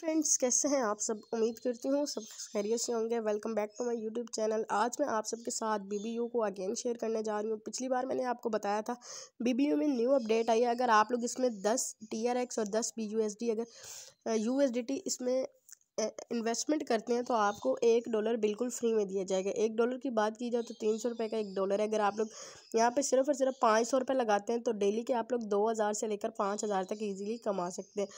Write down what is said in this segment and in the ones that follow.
Friends कैसे हैं आप सब उम्मीद करती हूँ सब खैरियत से होंगे welcome back to my YouTube channel आज मैं आप सबके साथ बीबीयू को अगेन शेयर करने जा रही हूँ पिछली बार मैंने आपको बताया था बीबीयू में न्यू अपडेट आई है अगर आप लोग इसमें दस टी और दस बी अगर यू इसमें इन्वेस्टमेंट करते हैं तो आपको एक डॉलर बिल्कुल फ्री में दिया जाएगा एक डॉलर की बात की जाए तो तीन सौ रुपये का एक डॉलर है अगर आप लोग यहाँ पे सिर्फ और सिर्फ पाँच सौ रुपये लगाते हैं तो डेली के आप लोग दो हज़ार से लेकर पाँच हज़ार तक इजीली कमा सकते हैं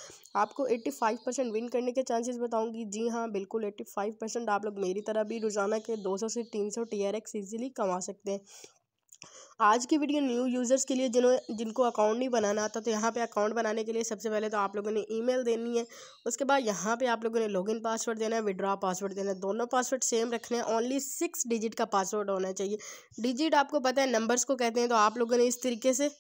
आपको एट्टी फाइव परसेंट विन करने के चांसेस बताऊँगी जी हाँ बिल्कुल एट्टी फाइव परसेंट आप लोग मेरी तरह भी रोज़ाना के दो सौ से तीन सौ टी आर एक्स ईजिली कमा सकते हैं आज की वीडियो न्यू यूज़र्स के लिए जिन्हों जिनको अकाउंट नहीं बनाना आता तो यहाँ पे अकाउंट बनाने के लिए सबसे पहले तो आप लोगों ने ईमेल देनी है उसके बाद यहाँ पे आप लोगों ने लॉगिन पासवर्ड देना है विड्रॉ पासवर्ड देना है दोनों पासवर्ड सेम रखने हैं ओनली सिक्स डिजिट का पासवर्ड होना चाहिए डिजिट आपको पता है नंबर्स को कहते हैं तो आप लोगों ने इस तरीके से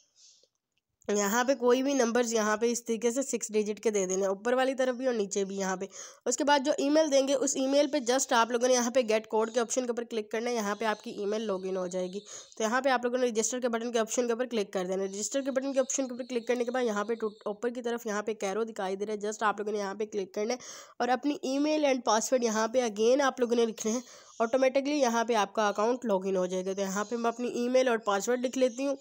यहाँ पे कोई भी नंबर्स यहाँ पे इस तरीके से सिक्स डिजिट के दे देने ऊपर वाली तरफ भी और नीचे भी यहाँ पे उसके बाद जो ईमेल देंगे उस ईमेल पे जस्ट आप लोगों ने यहाँ पे गेट कोड के ऑप्शन के ऊपर क्लिक करना है यहाँ पे आपकी ईमेल लॉगिन हो जाएगी तो यहाँ पे आप लोगों ने रजिस्टर के बटन के ऑप्शन के ऊपर क्लिक कर देना रजिस्टर के बटन के ऑप्शन के ऊपर क्लिक करने के बाद यहाँ पे ऊपर की तरफ यहाँ पे कैरो दिखाई दे रहा है जस्ट आप लोगों ने यहाँ पे क्लिक करना है और अपनी मेल एंड पासवर्ड यहाँ पे अगेन आप लोगों ने लिखना है ऑटोमेटिकली यहाँ पे आपका अकाउंट लॉगिन हो जाएगा तो यहाँ पे मैं अपनी ईमेल और पासवर्ड लिख लेती हूँ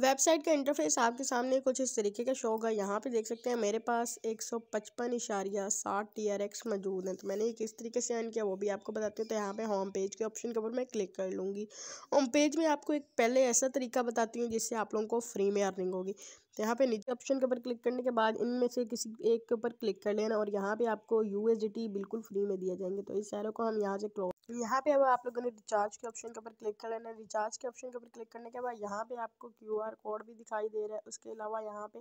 वेबसाइट का इंटरफेस आपके सामने कुछ इस तरीके का शो होगा यहाँ पे देख सकते हैं मेरे पास एक सौ पचपन इशारिया साठ टी आर एक्स मौजूद हैं तो मैंने ये किस तरीके से अर्न किया वो भी आपको बताती हूँ तो यहाँ पे होम पेज के ऑप्शन के ऊपर मैं क्लिक कर लूँगी होम पेज में आपको एक पहले ऐसा तरीका बताती हूँ जिससे आप लोगों को फ्री में अर्निंग होगी तो यहाँ पे नीचे ऑप्शन के ऊपर क्लिक करने के बाद इनमें से किसी एक के ऊपर क्लिक कर लेना और यहाँ पर आपको यू बिल्कुल फ्री में दिया जाएंगे तो इस एरो को हम यहाँ से क्लोज यहाँ पे अब आप लोगों ने रिचार्ज के ऑप्शन के ऊपर क्लिक कर लेना है रिचार्ज के ऑप्शन के ऊपर क्लिक करने के बाद यहाँ पे आपको क्यूआर कोड भी दिखाई दे रहा है उसके अलावा यहाँ पे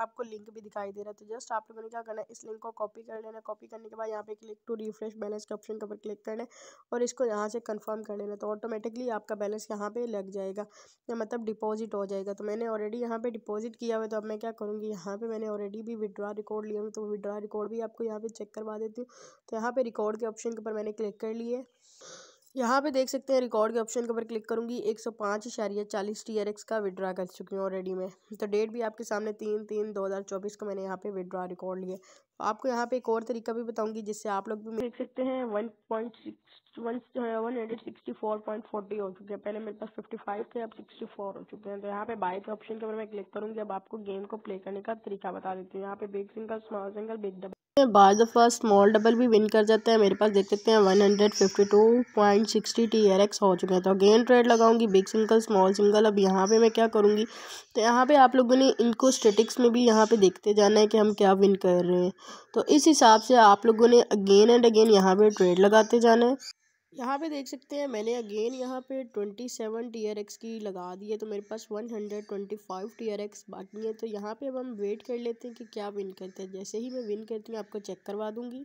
आपको लिंक भी दिखाई दे रहा है तो जस्ट आप लोगों ने क्या करना है इस लिंक को कॉपी कर लेना कॉपी करने के बाद यहाँ पे क्लिक टू रिफ्रेश बैलेंस के ऑप्शन के ऊपर क्लिक करना है और इसको यहाँ से कन्फर्म कर लेना तो ऑटोमेटिकली आपका बैलेंस यहाँ पर लग जाएगा या मतलब डिपॉजिट हो जाएगा तो मैंने ऑलरेडी यहाँ पर डिपॉजिट किया हुआ तो अब मैं क्या करूँगी यहाँ पर मैंने ऑलरेडी भी विड्रा रिकॉर्ड लिया हूँ तो विड्रा रिकॉर्ड भी आपको यहाँ पर चेक करवा देती हूँ तो यहाँ पर रिकॉर्ड के ऑप्शन के ऊपर मैंने क्लिक कर लिए यहाँ पे देख सकते हैं रिकॉर्ड के ऑप्शन के ऊपर क्लिक करूँगी एक सौ पाँच इशारिया चालीस टी आर एक्स का विड्रा कर चुकी हूँ ऑलरेडी मैं तो डेट भी आपके सामने तीन तीन दो हज़ार चौबीस को मैंने यहाँ पे विड्रा रिकॉर्ड लिया तो आपको यहाँ पे एक और तरीका भी बताऊंगी जिससे आप लोग भी देख सकते हैं वन पॉइंट सिक्स हो चुके हैं पहले मेरे पास फिफ्टी फाइव थे अब सिक्सटी फोर हो चुके हैं तो यहाँ पे बाई के ऑप्शन के ऊपर मैं क्लिक करूँगी अब आपको गेम को प्ले करने का तरीका बता देती हूँ यहाँ पे big single small single big double सकते हैं by the first small double भी विन कर जाते हैं मेरे पास देख सकते हैं one hundred fifty two point sixty T R X हो चुके हैं तो अगेन ट्रेड लगाऊंगी बिग सिंगल स्मॉल सिंगल अब यहाँ पे मैं क्या करूँगी तो यहाँ पे आप लोगों ने इनको स्टेटिक्स में भी यहाँ पे देखते जाना है कि हम क्या विन कर रहे हैं तो इस हिसाब से आप लोगों ने अगेन एंड अगेन यहाँ पे ट्रेड लगाते जाना है यहाँ पे देख सकते हैं मैंने अगेन यहाँ पे 27 एक्स की लगा दी है तो मेरे पास 125 एक्स बाकी है तो यहाँ पे अब हम वेट कर लेते हैं कि क्या विन करते हैं जैसे ही मैं विन करती हूँ आपको चेक करवा दूँगी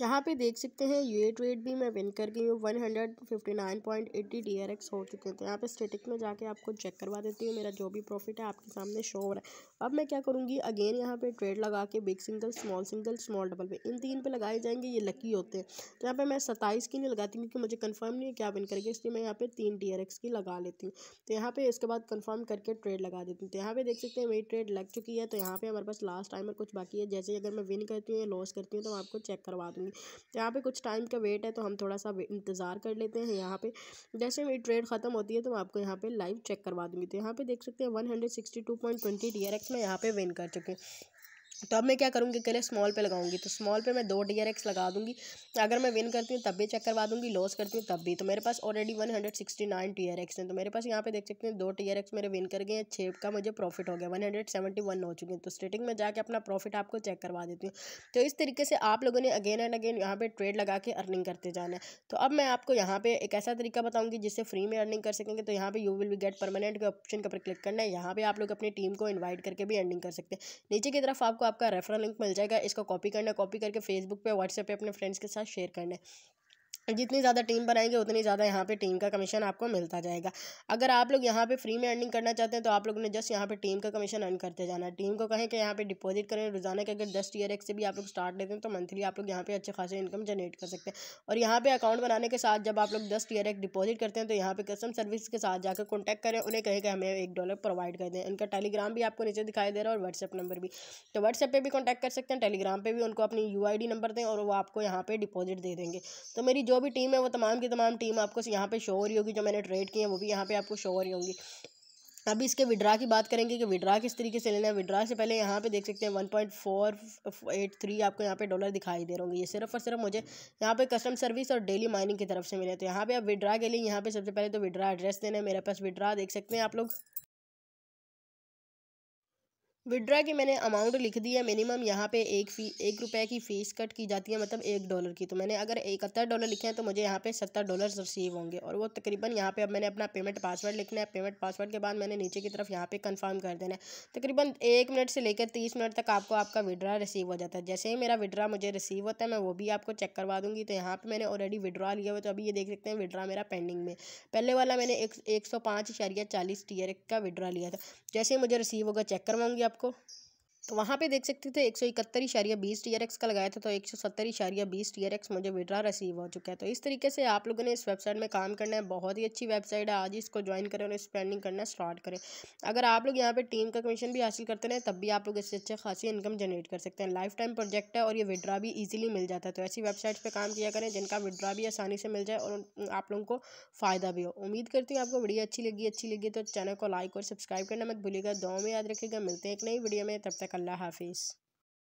यहाँ पे देख सकते हैं ये ट्रेड भी मैं विन कर गई हूँ one hundred fifty nine point eighty D R X हो चुके हैं तो यहाँ पे स्टेटिक में जाके आपको चेक करवा देती हूँ मेरा जो भी प्रॉफिट है आपके सामने शो हो रहा है अब मैं क्या करूँगी अगेन यहाँ पे ट्रेड लगा के big single small single small double पे इन तीन पे लगाए जाएंगे ये लकी होते हैं तो यहाँ पे मैं सत्ताईस की नहीं लगाती क्योंकि मुझे कंफर्म नहीं है क्या विन करके इसलिए मैं यहाँ पे तीन डी की लगा लेती हूँ तो यहाँ पे इसके बाद कन्फर्म करके ट्रेड लगा देती हूँ तो यहाँ पे देख सकते हैं मेरी ट्रेड लग चुकी है तो यहाँ पे हमारे पास लास्ट टाइमर कुछ बाकी है जैसे अगर मैं विन करती हूँ या लॉस करती हूँ तो मैं आपको चेक करवा दूँगी तो यहाँ पे कुछ टाइम का वेट है तो हम थोड़ा सा इंतज़ार कर लेते हैं यहाँ पे जैसे मेरी ट्रेड ख़त्म होती है तो मैं आपको यहाँ पे लाइव चेक करवा दूँगी तो यहाँ पे देख सकते हैं one hundred sixty two point twenty D R X match में यहाँ पे विन कर चुके हैं तो अब मैं क्या करूँगी पहले स्मॉल पे लगाऊंगी तो स्मॉल पे मैं दो डी आर एक्स लगा दूंगी अगर मैं विन करती हूँ तब भी चेक करवा दूंगी लॉस करती हूँ तब भी तो मेरे पास already one hundred sixty nine T R X हैं तो मेरे पास यहाँ पे देख सकते हैं दो टी आर एक्स मेरे विन कर गए हैं छः का मुझे प्रॉफिट हो गया वन हंड्रेड सेवेंटी वन हो चुके हैं तो स्टेटिंग में जाकर अपना प्रॉफिट आपको चेक करवा देती हूँ तो इस तरीके से आप लोगों ने अगेन एंड अगेन यहाँ पर ट्रेड लगा के अर्निंग करते जाना है तो अब मैं आपको यहाँ पर एक ऐसा तरीका बताऊँगी जिससे फ्री में अर्निंग कर सकेंगे तो यहाँ पर you will be get permanent के ऑप्शन के ऊपर क्लिक करना है यहाँ पर आप लोग अपनी टीम को इन्वाइट करके भी अर्निंग कर सकते हैं नीचे की तरफ आप आपको आपका रेफरल लिंक मिल जाएगा इसको कॉपी करना कॉपी करके फेसबुक पे व्हाट्सएप पे अपने फ्रेंड्स के साथ शेयर करना है जितनी ज़्यादा टीम बनाएंगे उतनी ज़्यादा यहाँ पे टीम का कमीशन आपको मिलता जाएगा अगर आप लोग यहाँ पे फ्री में अर्निंग करना चाहते हैं तो आप लोगों ने जस्ट यहाँ पे टीम का कमीशन अर्न करते जाना है टीम को कहें कि यहाँ पे डिपॉजिट करें रोजाना के अगर दस टीयर एक से भी आप लोग स्टार्ट लेते हैं तो मंथली आप लोग यहाँ पे अच्छे खासे इनकम जनरेट कर सकते हैं और यहाँ पर अकाउंट बनाने के साथ जब आप लोग दस टीयर एक डिपॉजिट करते हैं तो यहाँ पर कस्टम सर्विस के साथ जाकर कॉन्टैक्ट करें उन्हें कहें कि हमें एक डॉलर प्रोवाइड कर दें उनका टेलीग्राम भी आपको नीचे दिखाई दे रहा है और व्हाट्सअप नंबर भी तो व्हाट्सएप पर भी कॉन्टैक्ट कर सकते हैं टेलीग्राम पर भी उनको अपनी यू नंबर दें और वो आपको यहाँ पर डिपॉजिट दे देंगे तो मेरी जो भी टीम है वो तमाम की तमाम टीम आपको यहाँ पे शो हो रही होगी जो मैंने ट्रेड की है वो भी यहाँ पे आपको शो हो रही होंगी अभी इसके विड्रा की बात करेंगे कि विड्रा किस तरीके से लेना है विड्रा से पहले यहाँ पे देख सकते हैं one point four eight three आपको यहाँ पे डॉलर दिखाई दे रहे होंगे ये सिर्फ और सिर्फ मुझे यहाँ पे कस्टम सर्विस और डेली माइनिंग की तरफ से मिले तो यहाँ पे आप विड्रा के लिए यहाँ पे सबसे पहले तो विड्रा एड्रेस देना है मेरे पास विड्रा देख सकते हैं आप लोग विड्रा की मैंने अमाउंट लिख दी है मिनिमम यहाँ पे एक फी एक रुपये की फ़ीस कट की जाती है मतलब एक डॉलर की तो मैंने अगर इकहत्तर डॉलर लिखे हैं तो मुझे यहाँ पे सत्तर डॉलर रिसीव होंगे और वो तकरीबन यहाँ पे अब मैंने अपना पेमेंट पासवर्ड लिखना है पेमेंट पासवर्ड के बाद मैंने नीचे की तरफ यहाँ पे कन्फर्म कर देना है तकरीबन एक मिनट से लेकर तीस मिनट तक आपको आपका विड्रा रिसीव हो जाता है जैसे ही मेरा विड्रा मुझे रिसीव होता है मैं वो भी आपको चेक करवा दूँगी तो यहाँ पर मैंने ऑलरेडी विड्रा लिया हुआ तो अभी ये देख सकते हैं विड्रा मेरा पेंडिंग में पहले वाला मैंने एक सौ पाँच चालीस टीयर का विड्रा लिया था जैसे ही मुझे रिसीव होगा चेक करवाऊँगी आप Gracias. तो वहाँ पे देख सकते थे एक सौ इकहत्तर इशारिया बीस टी आर एक्स का लगाया था तो एक सौ सत्तर इशारिया बीस टी आर एक्स मुझे विड्रा रिसीव हो चुका है तो इस तरीके से आप लोगों ने इस वेबसाइट में काम करना है बहुत ही अच्छी वेबसाइट है आज इसको ज्वाइन करें और इस करना स्टार्ट करें अगर आप लोग यहाँ पर टीम का कमीशन भी हासिल करते हैं तब भी आप लोग इससे अच्छे खासी इनकम जनरेट कर सकते हैं लाइफ टाइम प्रोजेक्ट है और ये विड्रा भी ईजिली मिल जाता है तो ऐसी वेबसाइट्स पर काम किया करें जिनका विड्रा भी आसानी से मिल जाए और आप लोगों को फ़ायदा भी हो उम्मीद करती हूँ आपको वीडियो अच्छी लगी अच्छी लगी तो चैनल को लाइक और सब्सक्राइब करना मत भूलिएगा दो में याद रखिएगा मिलते हैं एक नई वीडियो में तब तक अल्लाह हाफिज़